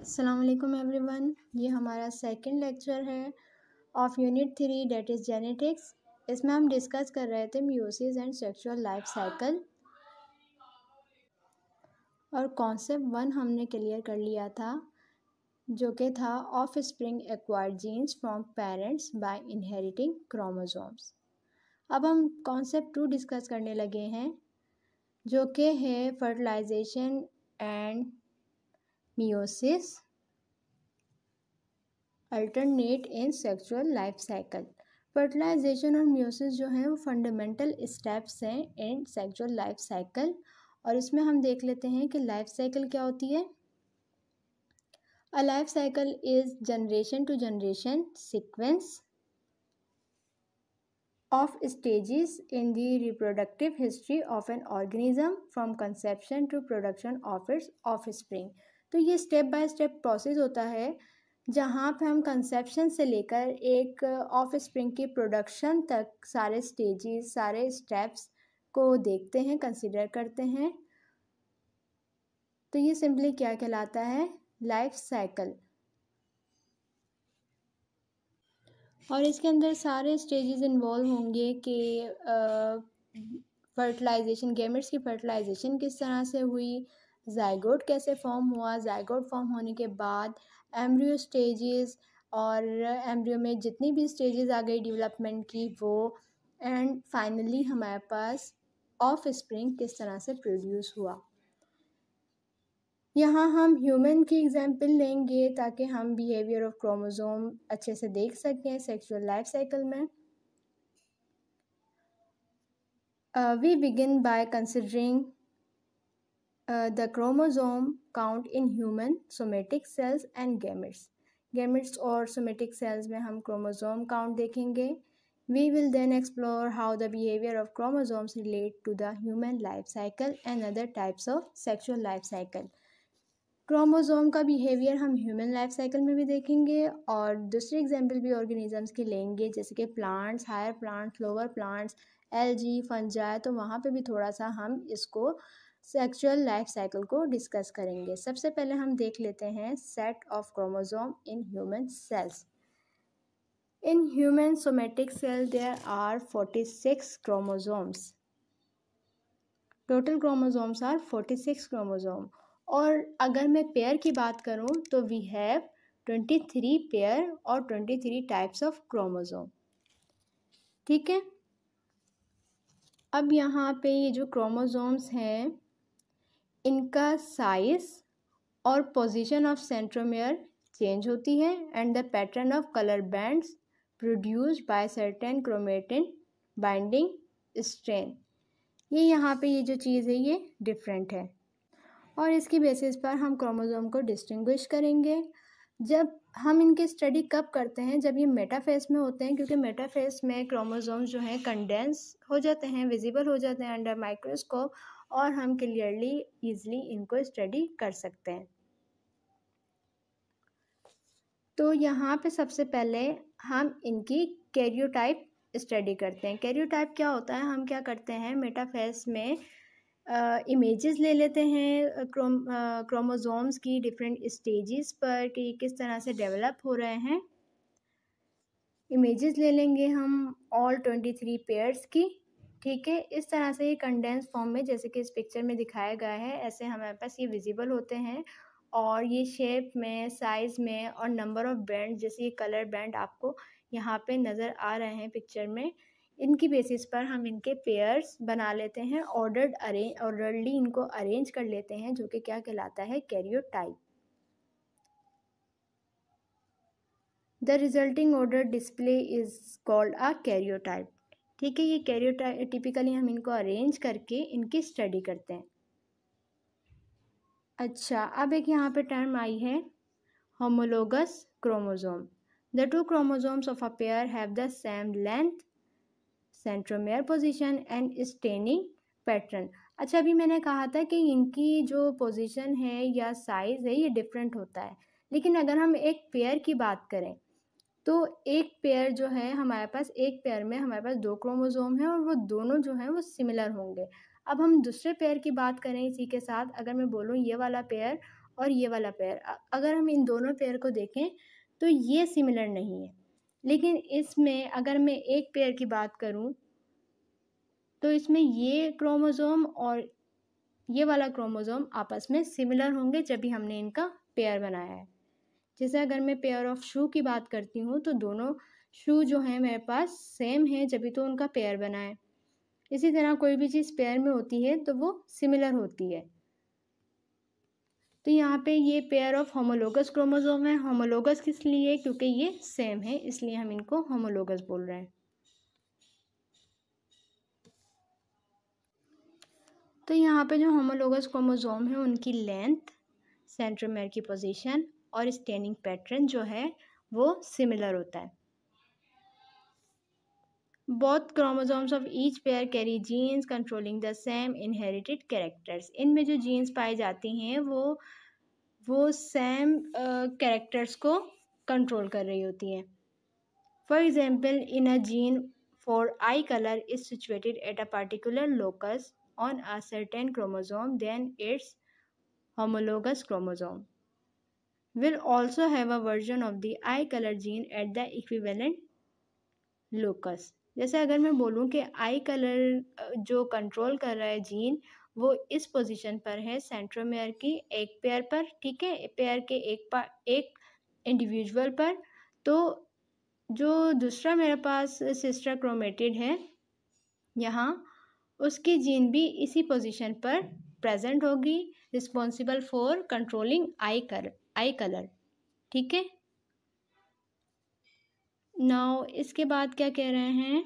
Every everyone ये हमारा second lecture है of unit three that is genetics इसमें हम डिस्कस कर रहे थे meiosis and sexual life cycle और कॉन्सेप्ट वन हमने क्लियर कर लिया था जो कि था offspring acquired genes from parents by inheriting chromosomes अब हम कॉन्सेप्ट टू डिस्कस करने लगे हैं जो कि है fertilization and meiosis alternate in sexual life cycle fertilization और मियोसिस जो है वो फंडामेंटल स्टेप्स हैं इन सेक्सुअल लाइफ साइकिल और इसमें हम देख लेते हैं कि लाइफ साइकिल क्या होती है a life cycle is generation to generation sequence of stages in the reproductive history of an organism from conception to production of its offspring तो ये स्टेप बाय स्टेप प्रोसेस होता है जहाँ पे हम कंसेप्शन से लेकर एक ऑफ स्प्रिंग की प्रोडक्शन तक सारे स्टेजेस सारे स्टेप्स को देखते हैं कंसिडर करते हैं तो ये सिंपली क्या कहलाता है लाइफ साइकिल और इसके अंदर सारे स्टेजेस इन्वॉल्व होंगे कि फर्टिलाइजेशन गेमिट्स की फर्टिलाइजेशन किस तरह से हुई जायगोट कैसे फॉर्म हुआ जायगोट फॉर्म होने के बाद एम्ब्रियो स्टेजेस और एम्ब्रियो में जितनी भी स्टेजेस आ गई डेवलपमेंट की वो एंड फाइनली हमारे पास ऑफ स्प्रिंग किस तरह से प्रोड्यूस हुआ यहाँ हम ह्यूमन की एग्जांपल लेंगे ताकि हम बिहेवियर ऑफ क्रोमोसोम अच्छे से देख सकें सेक्सुअल लाइफ साइकिल में we begin by considering the chromosome count in human somatic cells and gametes gametes और सोमेटिक सेल्स में हम क्रोमोजोम काउंट देखेंगे we will then explore how the behaviour of chromosomes relate to the human life cycle and other types of sexual life cycle chromosome का behaviour हम human life cycle में भी देखेंगे और दूसरे एग्जाम्पल भी ऑर्गेनिजम्स के लेंगे जैसे कि plants higher plants lower plants algae fungi तो वहाँ पर भी थोड़ा सा हम इसको uh, सेक्सुअल लाइफ साइकिल को डिस्कस करेंगे सबसे पहले हम देख लेते हैं set of chromosome in human cells in human somatic cell there are forty six chromosomes total chromosomes are forty six chromosome और अगर मैं पेयर की बात करूँ तो we have twenty three pair और twenty three types of chromosome ठीक है अब यहाँ पे ये जो क्रोमोजोम्स हैं इनका साइज और पोजीशन ऑफ सेंट्रोमेयर चेंज होती है and the pattern of colour bands produce by certain chromatin binding stain ये यहाँ पे ये जो चीज़ है ये डिफरेंट है और इसकी बेसिस पर हम क्रोमोज़ोम को डिस्टिंग्विश करेंगे जब हम इनकी स्टडी कब करते हैं जब ये मेटाफेस में होते हैं क्योंकि मेटाफेस में क्रोमोज़ोम्स जो हैं कंडेंस हो जाते हैं विजिबल हो जाते हैं अंडर माइक्रोस्कोप और हम क्लियरली ईजली इनको स्टडी कर सकते हैं तो यहाँ पे सबसे पहले हम इनकी कैरियोटाइप स्टडी करते हैं कैरियोटाइप क्या होता है हम क्या करते हैं मेटाफेस में इमेजेस ले लेते हैं क्रोम क्रोमोजोम्स की डिफरेंट स्टेजेस पर कि किस तरह से डेवलप हो रहे हैं इमेजेस ले लेंगे हम ऑल ट्वेंटी थ्री पेयर्स की ठीक है इस तरह से ये कंडेंस फॉर्म में जैसे कि इस पिक्चर में दिखाया गया है ऐसे हमारे पास ये विजिबल होते हैं और ये शेप में साइज़ में और नंबर ऑफ बैंड जैसे ये कलर बैंड आपको यहाँ पे नज़र आ रहे हैं पिक्चर में इनकी बेसिस पर हम इनके पेयर्स बना लेते हैं ऑर्डर्ड अरेंज ऑर्डरली इनको अरेंज कर लेते हैं जो कि क्या कहलाता है type the resulting order display is called a type ठीक है ये टिपिकली हम इनको अरेंज करके इनकी स्टडी करते हैं अच्छा अब एक यहाँ पे टर्म आई है homologous chromosome the two chromosomes of a pair have the same length centromere position and staining pattern अच्छा अभी मैंने कहा था कि इनकी जो पोजीशन है या साइज़ है ये डिफरेंट होता है लेकिन अगर हम एक पेयर की बात करें तो एक पेयर जो है हमारे पास एक पेयर में हमारे पास दो क्रोमोज़ोम हैं और वो दोनों जो हैं वो सिमिलर होंगे अब हम दूसरे पेयर की बात करें इसी के साथ अगर मैं बोलूँ ये वाला पेयर और ये वाला पेयर अगर हम इन दोनों पेयर को देखें तो ये सिमिलर नहीं है लेकिन इसमें अगर मैं एक पेयर की बात करूँ तो इसमें ये क्रोमोज़ोम और ये वाला क्रोमोज़ोम आपस में सिमिलर होंगे जब भी हमने इनका पेयर बनाया है जैसे अगर मैं पेयर ऑफ शू की बात करती हूँ तो दोनों शू जो हैं मेरे पास सेम है जब तो उनका पेयर बना है इसी तरह कोई भी चीज़ पेयर में होती है तो वो सिमिलर होती है तो यहाँ पे ये पेयर ऑफ होमोलोगस क्रोमोजोम है होमोलोगस किस लिए क्योंकि ये सेम है इसलिए हम इनको होमोलोगस बोल रहे हैं तो यहाँ पे जो होमोलोगस क्रोमोजोम है उनकी लेंथ सेंट्रोमेर की पोजीशन और स्टेनिंग पैटर्न जो है वो सिमिलर होता है बहुत chromosomes of each pair carry genes controlling the same inherited characters इनमें जो जीन्स पाए जाती हैं वो वो सेम कैरेक्टर्स uh, को कंट्रोल कर रही होती हैं for example in a gene for eye colour is situated at a particular locus on a certain chromosome then its homologous chromosome will also have a version of the eye color gene at the equivalent locus जैसे अगर मैं बोलूँ कि आई colour जो control कर रहा है gene वो इस position पर है सेंट्रोमेयर की एक पेयर पर ठीक है पेयर के एक पा एक individual पर तो जो दूसरा मेरे पास सिस्टर क्रोमेटिड है यहाँ उसकी जीन भी इसी पोजीशन पर प्रेजेंट होगी responsible for controlling eye colour eye colour ठीक है नाउ इसके बाद क्या कह रहे हैं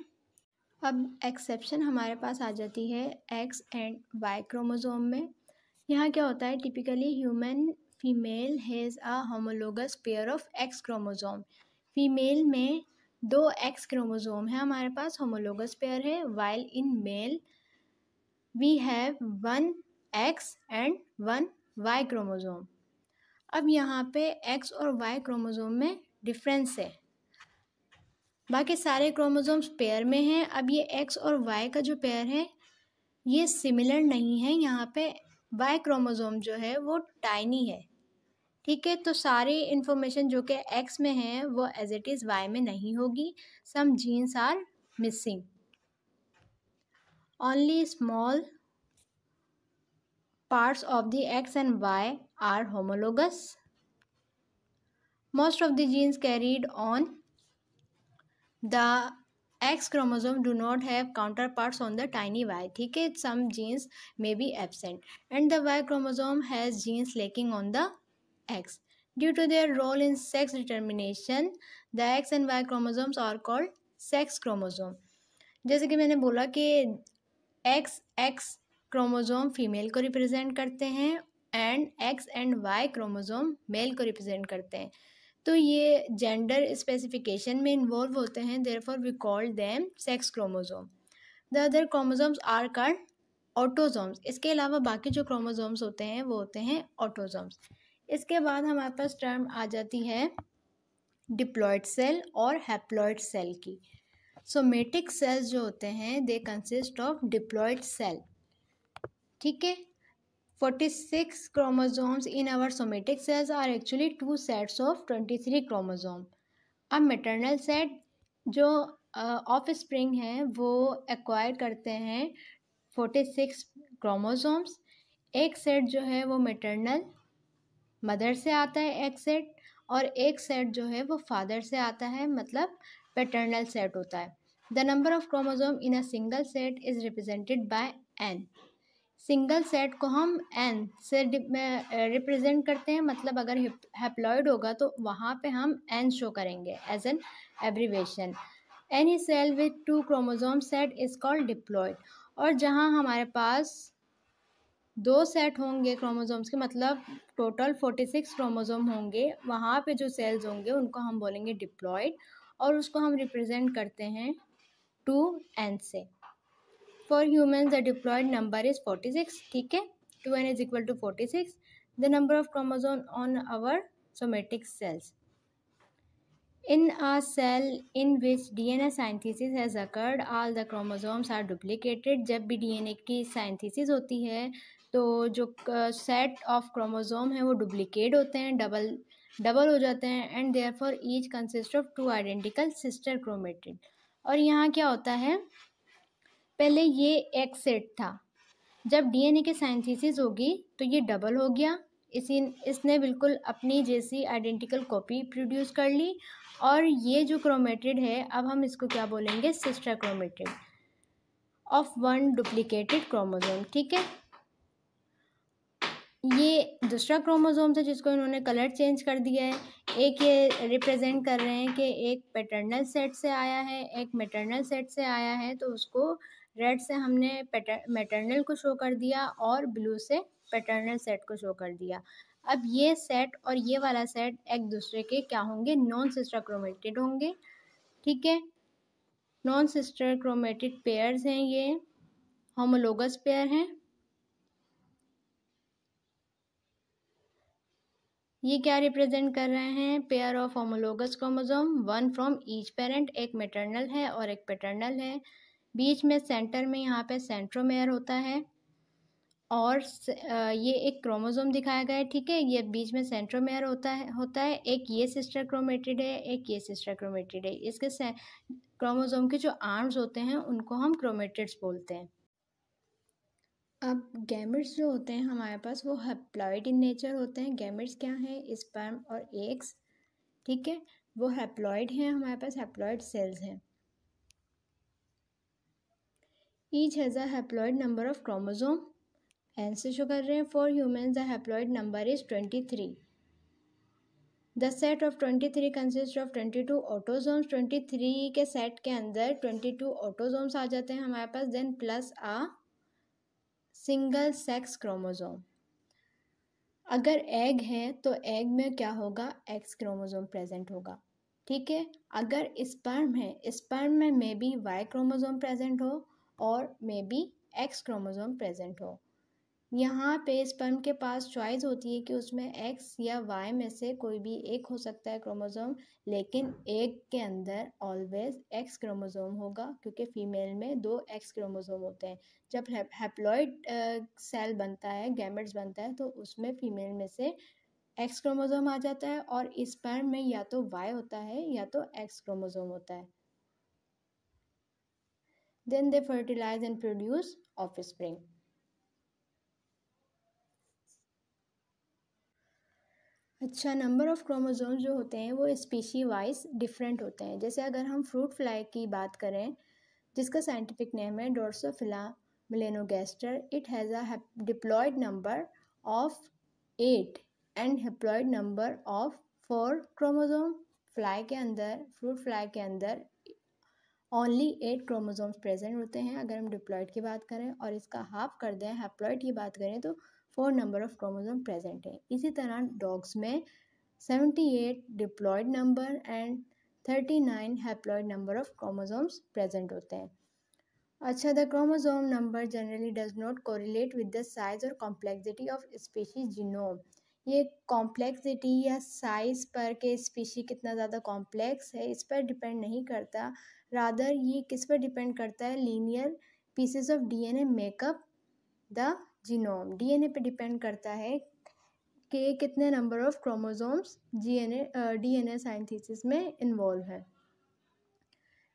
अब एक्सेप्शन हमारे पास आ जाती है एक्स एंड वाई क्रोमोजोम में यहाँ क्या होता है typically human female has a homologous pair of X chromosome female में दो एक्स क्रोमोजोम है हमारे पास होमोलोगस पेयर है while in male we have one X and one Y chromosome अब यहाँ पे एक्स और वाई क्रोमोज़ोम में डिफरेंस है बाकी सारे क्रोमोज़ोम्स पेयर में हैं अब ये एक्स और वाई का जो पेयर है ये सिमिलर नहीं है यहाँ पे वाई क्रोमोज़ोम जो है वो टाइनी है ठीक है तो सारी इन्फॉर्मेशन जो कि एक्स में है वो एज इट इज़ वाई में नहीं होगी some genes are missing only small parts of the X and Y are homologous. Most of the genes carried on the X chromosome do not have counterparts on the tiny Y. theek hai some genes may be absent and the Y chromosome has genes lacking on the X. Due to their role in sex determination, the X and Y chromosomes are called sex chromosome. jaise ki maine bola ki X X chromosome female को represent करते हैं and X and Y chromosome male को represent करते हैं तो ये gender specification में involve होते हैं therefore we call them sex chromosome the other chromosomes are called autosomes इसके अलावा बाकी जो क्रोमोज़ोम्स होते हैं वो होते हैं ऑटोज़ोम्स इसके बाद हमारे पास टर्म आ जाती है डिप्लॉयड सेल और हैप्लॉयड सेल की सोमेटिक so, सेल्स जो होते हैं they consist of diploid cell ठीक है forty six chromosomes in our somatic cells are actually two sets of twenty three chromosome अब मेटरनल सेट जो ऑफ uh, स्प्रिंग हैं वो एक्वायर करते हैं फोर्टी सिक्स क्रोमोजोम्स एक सेट जो है वो मेटर्नल मदर से आता है एक सेट और एक सेट जो है वो फादर से आता है मतलब पेटर्नल सेट होता है the number of chromosome in a single set is represented by n single set को हम एन से रिप्रेजेंट करते हैं मतलब अगर हेप्लॉयड होगा तो वहाँ पे हम एन शो करेंगे as an abbreviation any cell with two chromosome set is called diploid और जहाँ हमारे पास दो सेट होंगे क्रोमोजोम्स के मतलब टोटल फोर्टी सिक्स क्रोमोजोम होंगे वहाँ पे जो सेल्स होंगे उनको हम बोलेंगे डिप्लॉयड और उसको हम रिप्रेजेंट करते हैं टू एन से for human the diploid number is forty six ठीक है two n is equal to forty six the number of chromosome on our somatic cells in a cell in which D N A synthesis has occurred all the chromosomes are duplicated जब भी D N ए की synthesis होती है तो जो set of chromosome है वो duplicate होते हैं डबल डबल हो जाते हैं and therefore each consist of two identical sister chromatid और यहाँ क्या होता है पहले ये एक सेट था जब डीएनए के साइंथेसिस होगी तो ये डबल हो गया इसी इसने बिल्कुल अपनी जैसी आइडेंटिकल कॉपी प्रोड्यूस कर ली और ये जो क्रोमेटेड है अब हम इसको क्या बोलेंगे sister chromatid of one duplicated chromosome ठीक है ये दूसरा क्रोमोजोम था जिसको इन्होंने कलर चेंज कर दिया है एक ये रिप्रेजेंट कर रहे हैं कि एक पैटर्नल सेट से आया है एक मेटर्नल सेट से आया है तो उसको रेड से हमने मेटरनल को शो कर दिया और ब्लू से पैटर्नल सेट को शो कर दिया अब ये सेट और ये वाला सेट एक दूसरे के क्या होंगे नॉन सिस्टर क्रोमेटेड होंगे ठीक है नॉन सिस्टर क्रोमेटेड पेयर्स हैं ये होमोलोगस पेयर हैं ये क्या रिप्रेजेंट कर रहे हैं pair of homologous chromosome one from each parent एक मेटरनल है और एक पेटर्नल है बीच में सेंटर में यहाँ पे सेंट्रोमेयर होता है और ये एक क्रोमोसोम दिखाया गया है ठीक है ये बीच में सेंट्रोमेयर होता है होता है एक ये सिस्टर क्रोमेटिड है एक ये सिस्टर क्रोमेटिड है इसके क्रोमोसोम के जो आर्म्स होते हैं उनको हम क्रोमेटिड्स बोलते हैं अब गैमिट्स जो होते हैं हमारे पास वो हेप्लॉइड इन नेचर होते हैं गैमिट्स क्या हैं स्पर्म और एग्स ठीक है वो हेप्लॉइड हैं हमारे पास हेप्लॉइड सेल्स हैं Each has a number of chromosome chromosome. Show कर रहे हैं for human the number is twenty three the set of twenty three consist of twenty two autosomes twenty three के सेट के अंदर ट्वेंटी टू ऑटोजोम्स आ जाते हैं हमारे पास then plus a single sex chromosome अगर एग है तो एग में क्या होगा एक्स क्रोमोजोम प्रेजेंट होगा ठीक है अगर स्पर्म है स्पर्म में may be Y chromosome present हो और may be X chromosome present हो यहाँ पे स्पर्म के पास चॉइस होती है कि उसमें एक्स या वाई में से कोई भी एक हो सकता है क्रोमोज़ोम लेकिन एक के अंदर ऑलवेज एक्स क्रोमोज़ोम होगा क्योंकि फ़ीमेल में दो एक्स क्रोमोज़ोम होते हैं जब हेप्लॉइड सेल बनता है गैमेट्स बनता है तो उसमें फ़ीमेल में से एक्स क्रोमोज़ोम आ जाता है और स्पर्म में या तो वाई होता है या तो एक्स क्रोमोज़ोम होता है Then they fertilize and produce offspring. अच्छा नंबर ऑफ़ क्रोमोज़ोम जो होते हैं वो स्पीशी वाइज डिफरेंट होते हैं जैसे अगर हम फ्रूट फ्लाई की बात करें जिसका साइंटिफिक नेम है Drosophila melanogaster it has a diploid number of eight and diploid number of four chromosome fly के अंदर फ्रूट फ्लाई के अंदर ओनली एट क्रोमोजोम्स प्रेजेंट होते हैं अगर हम डिप्लॉयड की बात करें और इसका हाफ कर दें हैप्लॉयड की बात करें तो four number of chromosome present है इसी तरह डॉग्स में seventy eight diploid number and thirty nine haploid number of chromosomes present होते हैं अच्छा the chromosome number generally does not correlate with the size और कॉम्प्लेक्सिटी ऑफ स्पीशीज जीनोम ये complexity या साइज पर के स्पीशी कितना ज़्यादा कॉम्प्लेक्स है इस पर डिपेंड नहीं करता रादर ये किस पर डिपेंड करता है linear pieces of DNA make up the genome DNA पे डिपेंड करता है कि कितने नंबर ऑफ क्रोमोजोम्स जीएनए डीएनए साइंथिस में इन्वॉल्व है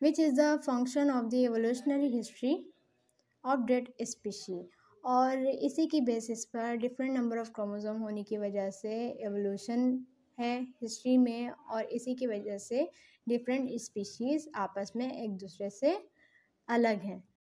which is the function of the evolutionary history of that species और इसी की बेसिस पर डिफरेंट नंबर ऑफ क्रोमोज़ोम होने की वजह से एवोल्यूशन है हिस्ट्री में और इसी की वजह से डिफरेंट स्पीशीज़ आपस में एक दूसरे से अलग हैं